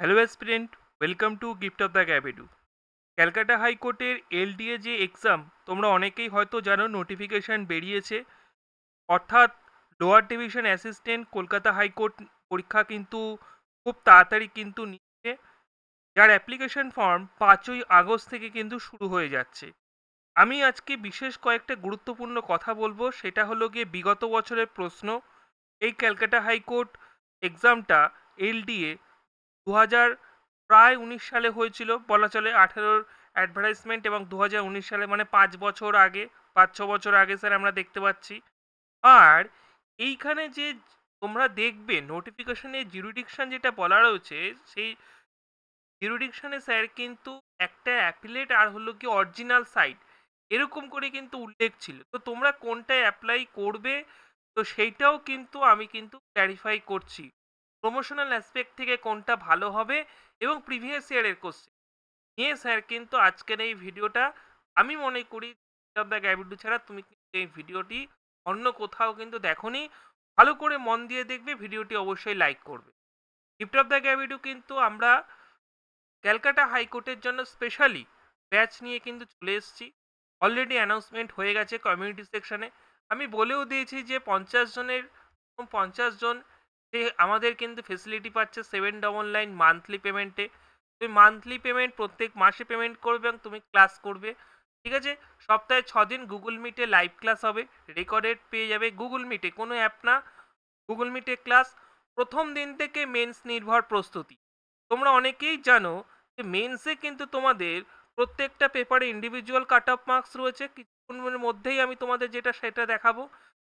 hello student welcome to gift of the ক্যাবেডু Calcutta হাইকোর্টের LDA যে এক্সাম তোমরা অনেকেই হয়তো জানো নোটিফিকেশান বেরিয়েছে অর্থাৎ lower division assistant Kolkata high court পরীক্ষা কিন্তু খুব তাড়াতাড়ি কিন্তু নিচ্ছে যার অ্যাপ্লিকেশন ফর্ম পাঁচই আগস্ট থেকে কিন্তু শুরু হয়ে যাচ্ছে আমি আজকে বিশেষ কয়েকটা গুরুত্বপূর্ণ কথা বলবো সেটা হলো গিয়ে বিগত বছরের প্রশ্ন এই ক্যালকাটা হাইকোর্ট এক্সামটা এলডিএ দু প্রায় উনিশ সালে হয়েছিল বলা চলে আঠেরোর অ্যাডভার্টাইজমেন্ট এবং দু সালে মানে পাঁচ বছর আগে পাঁচ ছ বছর আগে স্যার আমরা দেখতে পাচ্ছি আর এইখানে যে তোমরা দেখবে নোটিফিকেশনে জিরুডিকশান যেটা বলা রয়েছে সেই জিরুডিকশানে স্যার কিন্তু একটা অ্যাপিলেট আর হলো কি অরিজিনাল সাইট এরকম করে কিন্তু উল্লেখ ছিল তো তোমরা কোনটায় অ্যাপ্লাই করবে তো সেইটাও কিন্তু আমি কিন্তু ক্ল্যারিফাই করছি প্রমোশনাল অ্যাসপেক্ট থেকে কোনটা ভালো হবে এবং প্রিভিয়াস ইয়ারের কোশ্চেন নিয়ে স্যার কিন্তু আজকের এই ভিডিওটা আমি মনে করি অফ দ্য ছাড়া তুমি কিন্তু এই ভিডিওটি অন্য কোথাও কিন্তু দেখোনি ভালো করে মন দিয়ে দেখবে ভিডিওটি অবশ্যই লাইক করবে গিফট অফ দ্য গ্যাভিডু কিন্তু আমরা ক্যালকাটা হাইকোর্টের জন্য স্পেশালি ব্যাচ নিয়ে কিন্তু চলে এসেছি অলরেডি অ্যানাউন্সমেন্ট হয়ে গেছে কমিউনিটি সেকশনে আমি বলেও দিয়েছি যে পঞ্চাশ জনের পঞ্চাশ জন আমাদের কিন্তু ফেসিলিটি পাচ্ছে সেভেন ডবল নাইন মান্থলি পেমেন্টে তুমি মান্থলি পেমেন্ট প্রত্যেক মাসে পেমেন্ট করবে এবং তুমি ক্লাস করবে ঠিক আছে সপ্তাহে ছ দিন গুগল মিটে লাইভ ক্লাস হবে রেকর্ডেড পেয়ে যাবে গুগল মিটে কোনো অ্যাপ না গুগল মিটে ক্লাস প্রথম দিন থেকে মেন্স নির্ভর প্রস্তুতি তোমরা অনেকেই জানো যে মেন্সে কিন্তু তোমাদের প্রত্যেকটা পেপারে ইন্ডিভিজুয়াল কাট অফ মার্কস রয়েছে কিছুক্ষণের মধ্যেই আমি তোমাদের যেটা সেটা দেখাবো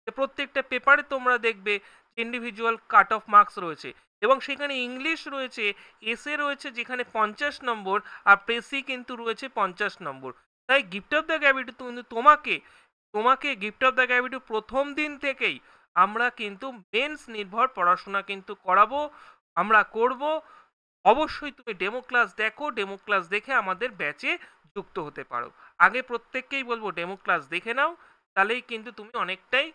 যে প্রত্যেকটা পেপারে তোমরা দেখবে ইন্ডিভিজুয়াল কাট অফ মার্কস রয়েছে এবং সেখানে ইংলিশ রয়েছে এসে রয়েছে যেখানে পঞ্চাশ নম্বর আর প্রেসি কিন্তু রয়েছে পঞ্চাশ নম্বর তাই গিফট অফ দ্য গ্যাভিটি কিন্তু তোমাকে তোমাকে গিফট অফ দ্য গ্যাভিটি প্রথম দিন থেকেই আমরা কিন্তু মেন্স নির্ভর পড়াশোনা কিন্তু করাবো আমরা করব অবশ্যই তুমি ডেমো ক্লাস দেখো ডেমো ক্লাস দেখে আমাদের ব্যাচে যুক্ত হতে পারো আগে প্রত্যেককেই বলবো ডেমো ক্লাস দেখে নাও তাহলেই কিন্তু তুমি অনেকটাই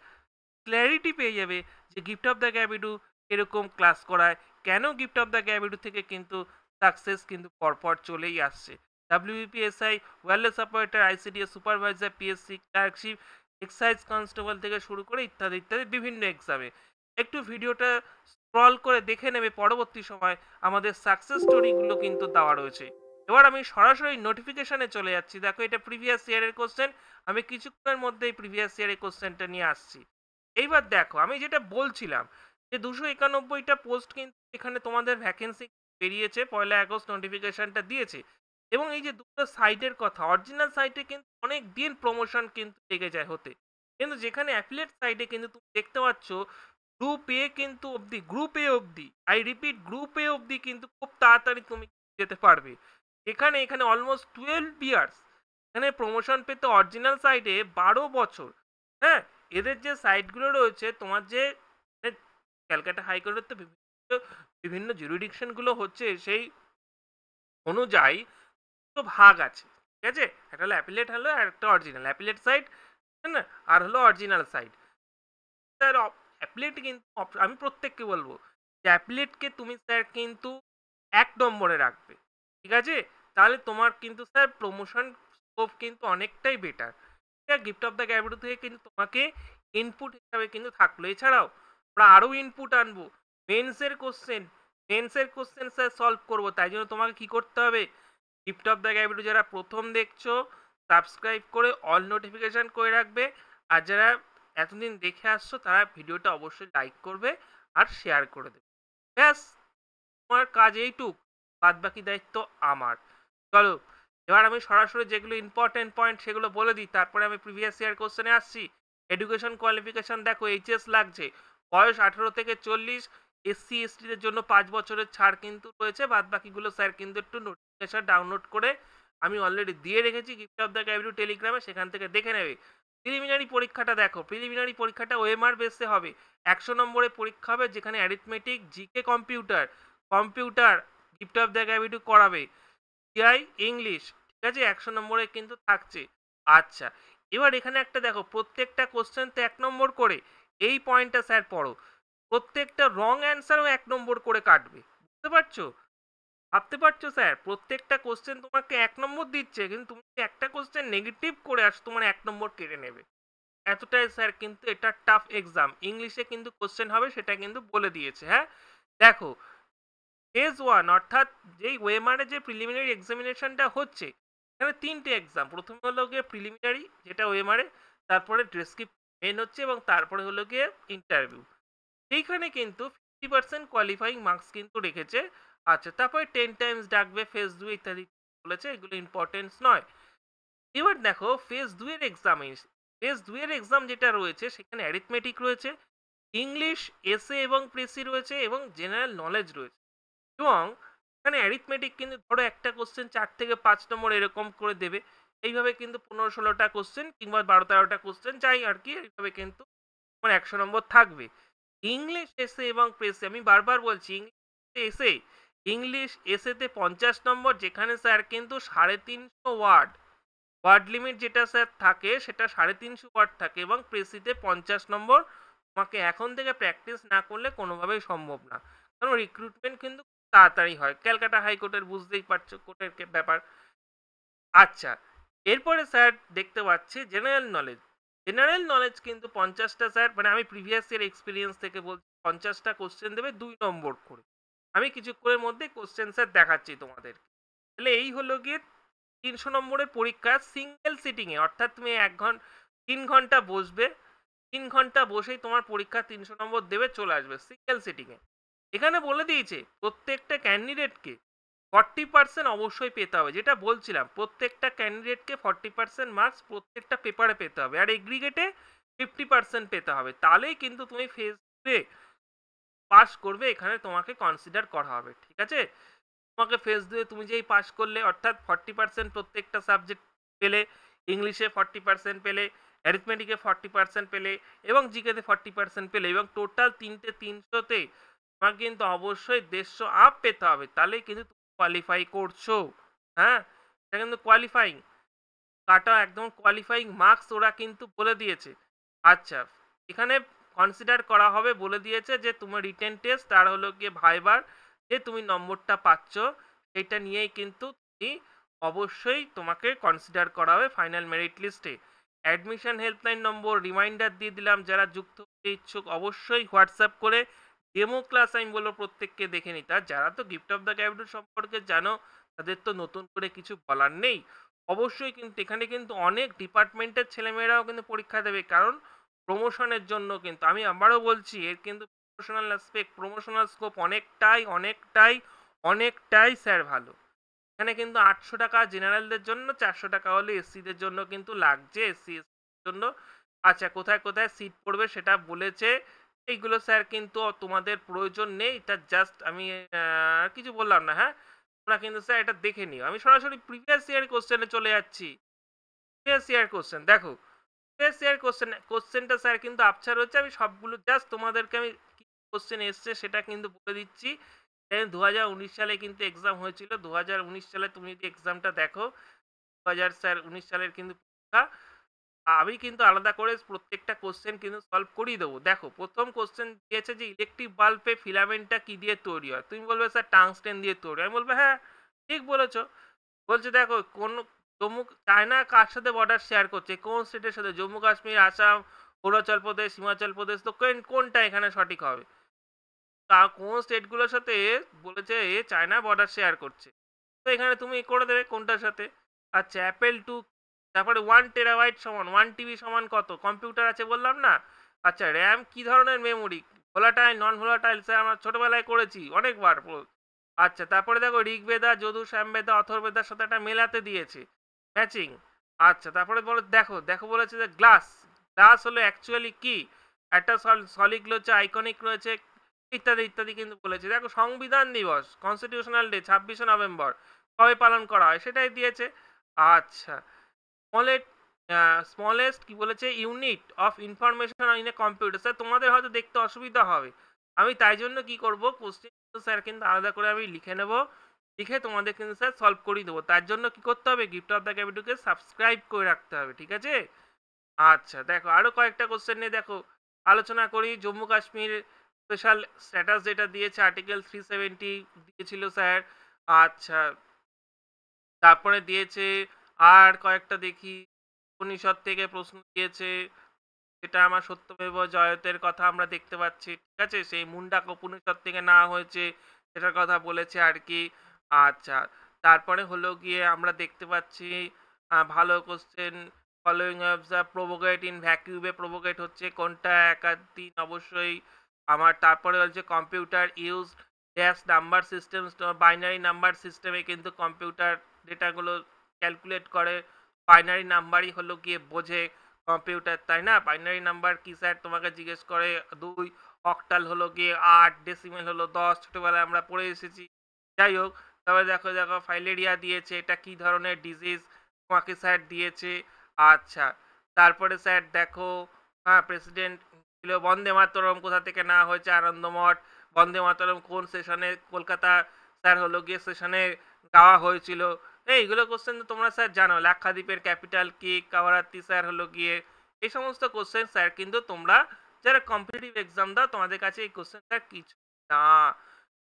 ক্ল্যারিটি পেয়ে যাবে যে গিফট অফ দ্য গ্যাবিডু এরকম ক্লাস করায় কেন গিফট অফ দ্য ক্যাবিডু থেকে কিন্তু সাকসেস কিন্তু পরপর চলেই আসছে WPSI wireless operator ICDS supervisor PSC clerkship excise constable থেকে শুরু করে ইত্যাদি ইত্যাদি বিভিন্ন এক্সামে একটু ভিডিওটা স্ক্রল করে দেখে নেবে পরবর্তী সময় আমাদের সাকসেস স্টোরিগুলো কিন্তু দেওয়া রয়েছে এবার আমি সরাসরি নোটিফিকেশানে চলে যাচ্ছি দেখো এটা প্রিভিয়াস ইয়ারের কোশ্চেন আমি কিছুক্ষণের মধ্যেই প্রিভিয়াস ইয়ারের কোশ্চেনটা নিয়ে আসছি এইবার দেখো আমি যেটা বলছিলাম যে দুশো একানব্বইটা পোস্ট কিন্তু এখানে তোমাদের ভ্যাকেন্সি বেরিয়েছে পয়লা আগস্ট নোটিফিকেশানটা দিয়েছে এবং এই যে দুটো সাইটের কথা অরিজিনাল সাইটে কিন্তু অনেক দিন প্রমোশন কিন্তু লেগে যায় হতে কিন্তু যেখানে অ্যাফিলেট সাইটে কিন্তু তুমি দেখতে পাচ্ছ গ্রুপ এ কিন্তু অবধি গ্রুপ এ অবধি আই রিপিট গ্রুপ এ অবধি কিন্তু খুব তাড়াতাড়ি তুমি যেতে পারবে এখানে এখানে অলমোস্ট টুয়েলভ ইয়ার্স এখানে প্রমোশন পেতে অরিজিনাল সাইটে বারো বছর হ্যাঁ এদের যে সাইটগুলো রয়েছে তোমার যে মানে ক্যালকাটা হাইকোর্টের তো বিভিন্ন বিভিন্ন জুরিডিকশনগুলো হচ্ছে সেই অনুযায়ী তো ভাগ আছে ঠিক আছে একটা হলো অ্যাপিলেট হলো আর একটা অরিজিনাল অ্যাপিলেট সাইট না আর হলো অরিজিনাল সাইট স্যার অ্যাপলেট কিন্তু আমি প্রত্যেককে বলবো যে অ্যাপিলেটকে তুমি স্যার কিন্তু এক নম্বরে রাখবে ঠিক আছে তাহলে তোমার কিন্তু স্যার প্রমোশন স্কোপ কিন্তু অনেকটাই বেটার গিফট অফ দ্য গ্যাবিটু থেকে কিন্তু তোমাকে ইনপুট হিসাবে কিন্তু থাকলো এছাড়াও আমরা আরও ইনপুট আনবো মেন্সের কোশ্চেন মেন্সের কোশ্চেন স্যার সলভ করবো তাই জন্য তোমাকে কি করতে হবে গিফট অফ দ্য গ্যাবিটু যারা প্রথম দেখছো সাবস্ক্রাইব করে অল নোটিফিকেশান করে রাখবে আর যারা এতদিন দেখে আসছো তারা ভিডিওটা অবশ্যই লাইক করবে আর শেয়ার করে দেবে ব্যাস তোমার কাজ এইটুক বাদ বাকি দায়িত্ব আমার চলো এবার আমি সরাসরি যেগুলো ইম্পর্টেন্ট পয়েন্ট সেগুলো বলে দিই তারপরে আমি প্রিভিয়াস ইয়ার কোশ্চেনে আসছি এডুকেশন কোয়ালিফিকেশান দেখো এইচএস লাগছে বয়স আঠেরো থেকে চল্লিশ এসসি এসটিদের জন্য পাঁচ বছরের ছাড় কিন্তু রয়েছে বাদ বাকিগুলো স্যার কিন্তু একটু নোটিফিকেশান ডাউনলোড করে আমি অলরেডি দিয়ে রেখেছি গিফট অফ দ্য ক্যাবিলু টেলিগ্রামে সেখান থেকে দেখে নেবে প্রিলিমিনারি পরীক্ষাটা দেখো প্রিলিমিনারি পরীক্ষাটা ওএমআর বেসে হবে একশো নম্বরে পরীক্ষা হবে যেখানে arithmetic GK computer computer gift of the ক্যাবিটু করাবে সিআই ইংলিশ ঠিক আছে একশো নম্বরে কিন্তু থাকছে আচ্ছা এবার এখানে একটা দেখো প্রত্যেকটা কোশ্চেন তো এক নম্বর করে এই পয়েন্টটা স্যার পড়ো প্রত্যেকটা রং অ্যান্সারও এক নম্বর করে কাটবে বুঝতে পারছো ভাবতে পারছো স্যার প্রত্যেকটা কোশ্চেন তোমাকে এক নম্বর দিচ্ছে কিন্তু তুমি একটা কোশ্চেন নেগেটিভ করে আসো তোমার এক নম্বর কেড়ে নেবে এতটাই স্যার কিন্তু এটা টাফ এক্সাম ইংলিশে কিন্তু কোশ্চেন হবে সেটা কিন্তু বলে দিয়েছে হ্যাঁ দেখো ফেজ ওয়ান অর্থাৎ যেই ওয়েমারে যে প্রিলিমিনারি এক্সামিনেশনটা হচ্ছে এখানে তিনটে এক্সাম প্রথমে হলো গিয়ে প্রিলিমিনারি যেটা ওয়েমারে তারপরে ডেসক্রিপ্ট মেন হচ্ছে এবং তারপরে হলো গিয়ে ইন্টারভিউ সেইখানে কিন্তু ফিফটি পার্সেন্ট কোয়ালিফাইং মার্কস কিন্তু রেখেছে আচ্ছা তারপরে টেন টাইমস ডাকবে ফেজ দুই ইত্যাদি বলেছে এগুলো ইম্পর্টেন্স নয় এবার দেখো ফেজ দুয়ের এক্সামে ফেজ দুয়ের এক্সাম যেটা রয়েছে সেখানে অ্যারিথমেটিক রয়েছে ইংলিশ এসএ এবং প্রেসি রয়েছে এবং জেনারেল নলেজ রয়েছে এবং এখানে অ্যারিথমেটিক কিন্তু ধরো একটা কোশ্চেন চার থেকে পাঁচ নম্বর এরকম করে দেবে এইভাবে কিন্তু পনেরো ষোলোটা কোশ্চেন কিংবা বারো তেরোটা কোশ্চেন চাই আর কি এইভাবে কিন্তু তোমার একশো নম্বর থাকবে ইংলিশ এসে এবং প্রেসে আমি বারবার বলছি ইংলিশ এসে ইংলিশ এসেতে পঞ্চাশ নম্বর যেখানে স্যার কিন্তু সাড়ে তিনশো ওয়ার্ড ওয়ার্ড লিমিট যেটা স্যার থাকে সেটা সাড়ে তিনশো ওয়ার্ড থাকে এবং প্রেসিতে পঞ্চাশ নম্বর তোমাকে এখন থেকে প্র্যাকটিস না করলে কোনোভাবেই সম্ভব না কারণ রিক্রুটমেন্ট কিন্তু তাড়াতাড়ি হয় ক্যালকাটা হাইকোর্টের বুঝতেই পারছো কোর্টের ব্যাপার আচ্ছা এরপরে স্যার দেখতে পাচ্ছি জেনারেল নলেজ জেনারেল নলেজ কিন্তু পঞ্চাশটা স্যার মানে আমি প্রিভিয়াস ইয়ার এক্সপিরিয়েন্স থেকে বলছি পঞ্চাশটা কোশ্চেন দেবে দুই নম্বর করে আমি কিছুক্ষণের মধ্যে কোশ্চেন স্যার দেখাচ্ছি তোমাদের তাহলে এই হলো গিয়ে তিনশো নম্বরের পরীক্ষা সিঙ্গেল সিটিংয়ে অর্থাৎ তুমি এক ঘন্টা তিন ঘন্টা বসবে তিন ঘন্টা বসেই তোমার পরীক্ষা তিনশো নম্বর দেবে চলে আসবে সিঙ্গেল সিটিংয়ে এখানে বলে দিয়েছে প্রত্যেকটা ক্যান্ডিডেটকে ফর্টি পার্সেন্ট অবশ্যই পেতে হবে যেটা বলছিলাম প্রত্যেকটা ক্যান্ডিডেটকে ফর্টি পার্সেন্ট মার্কস প্রত্যেকটা পেপারে পেতে হবে আর এগ্রিগেটে ফিফটি পার্সেন্ট পেতে হবে তাহলেই কিন্তু তুমি ফেস টুয়ে পাস করবে এখানে তোমাকে কনসিডার করা হবে ঠিক আছে তোমাকে ফেস দিয়ে তুমি যেই পাস করলে অর্থাৎ ফর্টি পার্সেন্ট প্রত্যেকটা সাবজেক্ট পেলে ইংলিশে ফর্টি পার্সেন্ট পেলে অ্যারিথমেটিকে ফর্টি পার্সেন্ট পেলে এবং জিকেতে ফর্টি পার্সেন্ট পেলে এবং টোটাল তিনটে তিনশোতে তোমাকে কিন্তু অবশ্যই দেড়শো আপ পেতে হবে তাহলে কিন্তু কোয়ালিফাই করছো হ্যাঁ এটা কিন্তু কোয়ালিফাইং কাটা একদম কোয়ালিফাইং মার্কস ওরা কিন্তু বলে দিয়েছে আচ্ছা এখানে কনসিডার করা হবে বলে দিয়েছে যে তোমার রিটেন টেস্ট আর হলো গিয়ে ভাইবার যে তুমি নম্বরটা পাচ্ছ সেটা নিয়েই কিন্তু তুমি অবশ্যই তোমাকে কনসিডার করা হবে ফাইনাল মেরিট লিস্টে অ্যাডমিশন হেল্পলাইন নম্বর রিমাইন্ডার দিয়ে দিলাম যারা যুক্ত হতে ইচ্ছুক অবশ্যই হোয়াটসঅ্যাপ করে ডেমো ক্লাস আমি বলবো প্রত্যেককে দেখে নিতে আর যারা তো গিফট অফ দ্য ক্যাপিটাল সম্পর্কে জানো তাদের তো নতুন করে কিছু বলার নেই অবশ্যই কিন্তু এখানে কিন্তু অনেক ডিপার্টমেন্টের ছেলেমেয়েরাও কিন্তু পরীক্ষা দেবে কারণ প্রমোশনের জন্য কিন্তু আমি আবারও বলছি এর কিন্তু প্রমোশনাল অ্যাসপেক্ট প্রমোশনাল স্কোপ অনেকটাই অনেকটাই অনেকটাই স্যার ভালো এখানে কিন্তু আটশো টাকা জেনারেলদের জন্য চারশো টাকা হলে এসসিদের জন্য কিন্তু লাগছে এসসি জন্য আচ্ছা কোথায় কোথায় সিট পড়বে সেটা বলেছে এইগুলো স্যার কিন্তু তোমাদের প্রয়োজন নেই এটা জাস্ট আমি কিছু বললাম না হ্যাঁ তোমরা কিন্তু স্যার এটা দেখে নিও আমি সরাসরি প্রিভিয়াস ইয়ার কোশ্চেনে চলে যাচ্ছি প্রিভিয়াস ইয়ার কোশ্চেন দেখো প্রিভিয়াস ইয়ার কোশ্চেন কোশ্চেনটা স্যার কিন্তু আপসার হচ্ছে আমি সবগুলো জাস্ট তোমাদেরকে আমি কোশ্চেন এসছে সেটা কিন্তু বলে দিচ্ছি দু হাজার উনিশ সালে কিন্তু এক্সাম হয়েছিল দু হাজার উনিশ সালে তুমি যদি এক্সামটা দেখো দু হাজার স্যার উনিশ সালের কিন্তু পরীক্ষা আমি কিন্তু আলাদা করে প্রত্যেকটা কোশ্চেন কিন্তু সলভ করিয়ে দেবো দেখো প্রথম কোশ্চেন দিয়েছে যে ইলেকট্রিক বাল্বে ফিলামেন্টটা কী দিয়ে তৈরি হয় তুমি বলবে স্যার টাংস্টেন দিয়ে তৈরি হয় আমি বলবো হ্যাঁ ঠিক বলেছো বলছে দেখো কোন জম্মু চায়না কার সাথে বর্ডার শেয়ার করছে কোন স্টেটের সাথে জম্মু কাশ্মীর আসাম অরুণাচল প্রদেশ হিমাচল প্রদেশ তো কোনটা এখানে সঠিক হবে তা কোন স্টেটগুলোর সাথে বলেছে চায়না বর্ডার শেয়ার করছে তো এখানে তুমি করে দেবে কোনটার সাথে আচ্ছা অ্যাপেল টু তারপরে ওয়ান টেরাবাইট সমান ওয়ান টিবি সমান কত কম্পিউটার আছে বললাম না আচ্ছা র্যাম কি ধরনের memory volatile non volatile sir আমরা ছোটোবেলায় করেছি অনেকবার আচ্ছা তারপরে দেখো ঋগবেদা যদু শ্যামবেদা অথর্বেদার সাথে একটা মেলাতে দিয়েছে ম্যাচিং আচ্ছা তারপরে বলো দেখো দেখো বলেছে যে গ্লাস গ্লাস হলো অ্যাকচুয়ালি কি একটা সলিক রয়েছে আইকনিক রয়েছে ইত্যাদি ইত্যাদি কিন্তু বলেছে দেখো সংবিধান দিবস কনস্টিটিউশনাল ডে ছাব্বিশে নভেম্বর কবে পালন করা হয় সেটাই দিয়েছে আচ্ছা স্মলেট স্মলেস্ট কি বলেছে unit of information in a computer sir তোমাদের হয়তো দেখতে অসুবিধা হবে আমি তাই জন্য কি করবো কোশ্চেন স্যার কিন্তু আলাদা করে আমি লিখে নেব লিখে তোমাদের কিন্তু স্যার সলভ করিয়ে দেবো তার জন্য কি করতে হবে গিফট অফ দ্য ক্যাপিটুকে সাবস্ক্রাইব করে রাখতে হবে ঠিক আছে আচ্ছা দেখো আরও কয়েকটা কোশ্চেন নিয়ে দেখো আলোচনা করি জম্মু কাশ্মীর স্পেশাল স্ট্যাটাস যেটা দিয়েছে আর্টিকেল থ্রি সেভেন্টি দিয়েছিল স্যার আচ্ছা তারপরে দিয়েছে আর কয়েকটা দেখি উপনিষদ থেকে প্রশ্ন দিয়েছে এটা আমার সত্যমেব জয়তের কথা আমরা দেখতে পাচ্ছি ঠিক আছে সেই মুন্ডাক উপনিষদ থেকে না হয়েছে সেটার কথা বলেছে আর কি আচ্ছা তারপরে হলো গিয়ে আমরা দেখতে পাচ্ছি ভালো কোশ্চেন ফলোয়িং অফ দ্য প্রোভোকেট ইন ভ্যাকিউবে প্রোভোকেট হচ্ছে কোনটা এক দিন অবশ্যই আমার তারপরে হচ্ছে computer use dash number system binary number সিস্টেমে কিন্তু কম্পিউটার ডেটাগুলো ক্যালকুলেট করে বাইনারি নাম্বারই হলো গিয়ে বোঝে কম্পিউটার তাই না বাইনারি নাম্বার কি স্যার তোমাকে জিজ্ঞেস করে দুই অক্টাল হলো গিয়ে আট ডেসিমেল হলো দশ ছোটোবেলায় আমরা পড়ে এসেছি যাই হোক তারপরে দেখো দেখো ফাইলেরিয়া দিয়েছে এটা কি ধরনের ডিজিজ তোমাকে স্যার দিয়েছে আচ্ছা তারপরে স্যার দেখো হ্যাঁ প্রেসিডেন্ট ছিল বন্দে মাতরম কোথা থেকে না হয়েছে আনন্দমঠ বন্দে মাতরম কোন সেশনে কলকাতা স্যার হলো গিয়ে সেশনে গাওয়া হয়েছিল এইগুলো কোশ্চেন তোমরা স্যার জানো লাক্ষাদ্বীপের ক্যাপিটাল কি কাওয়ারাত্তি স্যার হলো গিয়ে এই সমস্ত কোশ্চেন স্যার কিন্তু তোমরা যারা কম্পিটিটিভ এক্সাম দাও তোমাদের কাছে এই কোশ্চেনটা কিছু না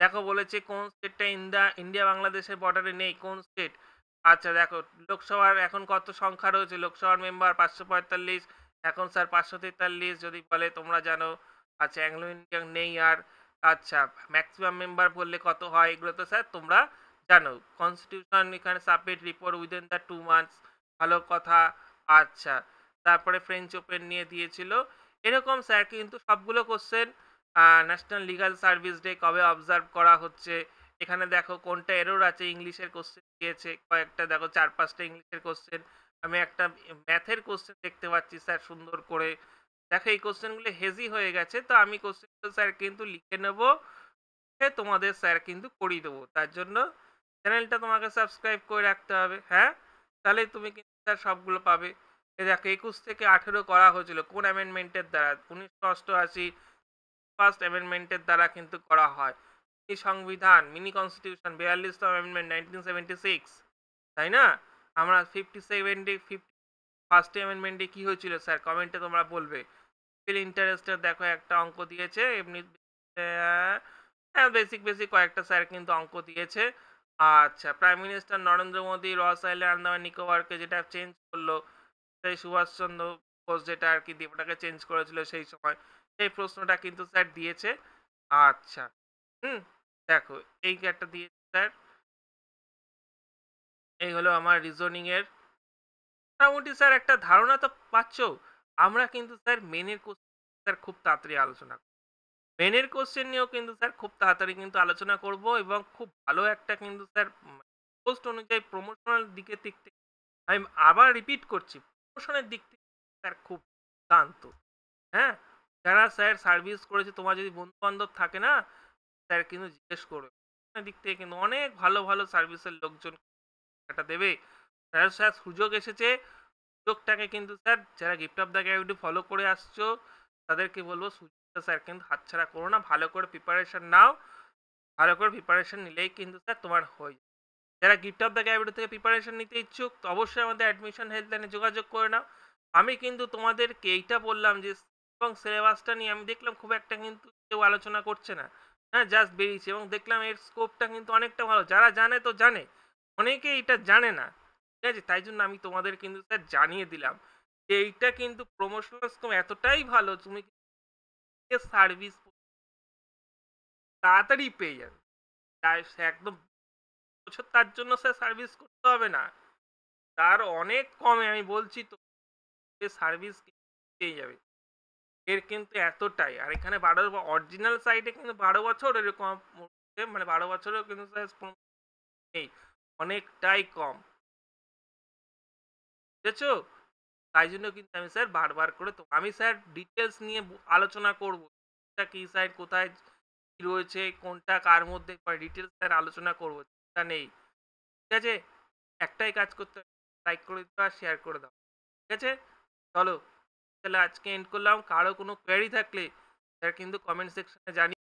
দেখো বলেছে কোন স্টেটটা ইন্ডিয়া ইন্ডিয়া বাংলাদেশের বর্ডারে নেই কোন স্টেট আচ্ছা দেখো লোকসভার এখন কত সংখ্যা রয়েছে লোকসভার মেম্বার পাঁচশো পঁয়তাল্লিশ এখন স্যার পাঁচশো তেতাল্লিশ যদি বলে তোমরা জানো আচ্ছা অ্যাংলো ইন্ডিয়ান নেই আর আচ্ছা ম্যাক্সিমাম মেম্বার বললে কত হয় এগুলো তো স্যার তোমরা কেন কনস্টিটিউশন এখানে submit report within the two months ভালো কথা আচ্ছা তারপরে ফ্রেঞ্চ ওপেন নিয়ে দিয়েছিল এরকম স্যার কিন্তু সবগুলো question national legal service day কবে অবজার্ভ করা হচ্ছে এখানে দেখো কোনটা এরোর আছে ইংলিশের কোশ্চেন দিয়েছে কয়েকটা দেখো চার পাঁচটা ইংলিশের কোশ্চেন আমি একটা ম্যাথের কোশ্চেন দেখতে পাচ্ছি স্যার সুন্দর করে দেখো এই কোশ্চেনগুলো হেজি হয়ে গেছে তো আমি কোশ্চেনগুলো স্যার কিন্তু লিখে নেবো তোমাদের স্যার কিন্তু করিয়ে দেবো তার জন্য চ্যানেলটা তোমাকে সাবস্ক্রাইব করে রাখতে হবে হ্যাঁ তাহলে তুমি কিন্তু সবগুলো পাবে এ দেখো একুশ থেকে আঠেরো করা হয়েছিল কোন অ্যামেন্ডমেন্টের দ্বারা উনিশশো অষ্টআশি ফার্স্ট অ্যামেন্ডমেন্টের দ্বারা কিন্তু করা হয় মিনি সংবিধান মিনি কনস্টিটিউশন বিয়াল্লিশতম অ্যামেন্ডমেন্ট নাইনটিন সেভেন্টি সিক্স তাই না আমরা ফিফটি সেভেন্টি ফিফটি ফার্স্ট অ্যামেন্ডমেন্টে কী হয়েছিল স্যার কমেন্টে তোমরা বলবে ফিল ইন্টারেস্টের দেখো একটা অঙ্ক দিয়েছে এমনি হ্যাঁ বেসিক বেসিক কয়েকটা স্যার কিন্তু অঙ্ক দিয়েছে আচ্ছা প্রাইম মিনিস্টার নরেন্দ্র মোদী রস আইল্যান্ড আন্দামান নিকোবরকে যেটা চেঞ্জ করলো সেই সুভাষচন্দ্র বোস যেটা আর কি দ্বীপটাকে চেঞ্জ করেছিল সেই সময় সেই প্রশ্নটা কিন্তু স্যার দিয়েছে আচ্ছা হুম দেখো এই একটা দিয়েছে স্যার এই হলো আমার রিজনিংয়ের মোটামুটি স্যার একটা ধারণা তো পাচ্ছ আমরা কিন্তু স্যার মেনের কোশ্চেন স্যার খুব তাড়াতাড়ি আলোচনা পেনের কোশ্চেন নিয়েও কিন্তু স্যার খুব তাড়াতাড়ি কিন্তু আলোচনা করব এবং খুব ভালো একটা কিন্তু স্যার পোস্ট অনুযায়ী প্রমোশনাল দিকে দিক থেকে আমি আবার রিপিট করছি প্রমোশনের দিক থেকে স্যার খুব শান্ত হ্যাঁ যারা স্যার সার্ভিস করেছে তোমার যদি বন্ধু বান্ধব থাকে না স্যার কিন্তু জিজ্ঞেস করবে দিক থেকে কিন্তু অনেক ভালো ভালো সার্ভিসের লোকজন একটা দেবে স্যার স্যার সুযোগ এসেছে সুযোগটাকে কিন্তু স্যার যারা গিফট অফ দ্য গ্যাভিটি ফলো করে আসছো তাদেরকে বলবো সুযোগ স্যার কিন্তু হাতছাড়া করো না ভালো করে প্রিপারেশান নাও ভালো করে প্রিপারেশান নিলেই কিন্তু স্যার তোমার হয়ে যাবে যারা গিফট অফ দ্য ক্যাপিটাল থেকে প্রিপারেশান নিতে ইচ্ছুক তো অবশ্যই আমাদের অ্যাডমিশন হেল্পলাইনে যোগাযোগ করে নাও আমি কিন্তু তোমাদেরকে এইটা বললাম যে এবং সিলেবাসটা নিয়ে আমি দেখলাম খুব একটা কিন্তু কেউ আলোচনা করছে না হ্যাঁ জাস্ট বেরিয়েছে এবং দেখলাম এর স্কোপটা কিন্তু অনেকটা ভালো যারা জানে তো জানে অনেকে এটা জানে না ঠিক আছে তাই জন্য আমি তোমাদের কিন্তু স্যার জানিয়ে দিলাম যে এইটা কিন্তু প্রমোশনাল স্কোপ এতটাই ভালো তুমি সার্ভিস তাড়াতাড়ি পেয়ে যাবে তাই সে একদম বছর তার জন্য সে সার্ভিস করতে হবে না তার অনেক কমে আমি বলছি তো সে সার্ভিস পেয়ে যাবে এর কিন্তু এতটাই আর এখানে বারো অরিজিনাল সাইটে কিন্তু বারো বছর এরকম মানে বারো বছরেও কিন্তু নেই অনেকটাই কম বুঝেছো তাই জন্য কিন্তু আমি স্যার বারবার করে তো আমি স্যার ডিটেলস নিয়ে আলোচনা করব কোনটা কী সাইড কোথায় কী রয়েছে কোনটা কার মধ্যে ডিটেলস স্যার আলোচনা করবো তা নেই ঠিক আছে একটাই কাজ করতে লাইক করে আর শেয়ার করে দাও ঠিক আছে চলো তাহলে আজকে এন্ড করলাম কারো কোনো কোয়ারি থাকলে স্যার কিন্তু কমেন্ট সেকশনে জানি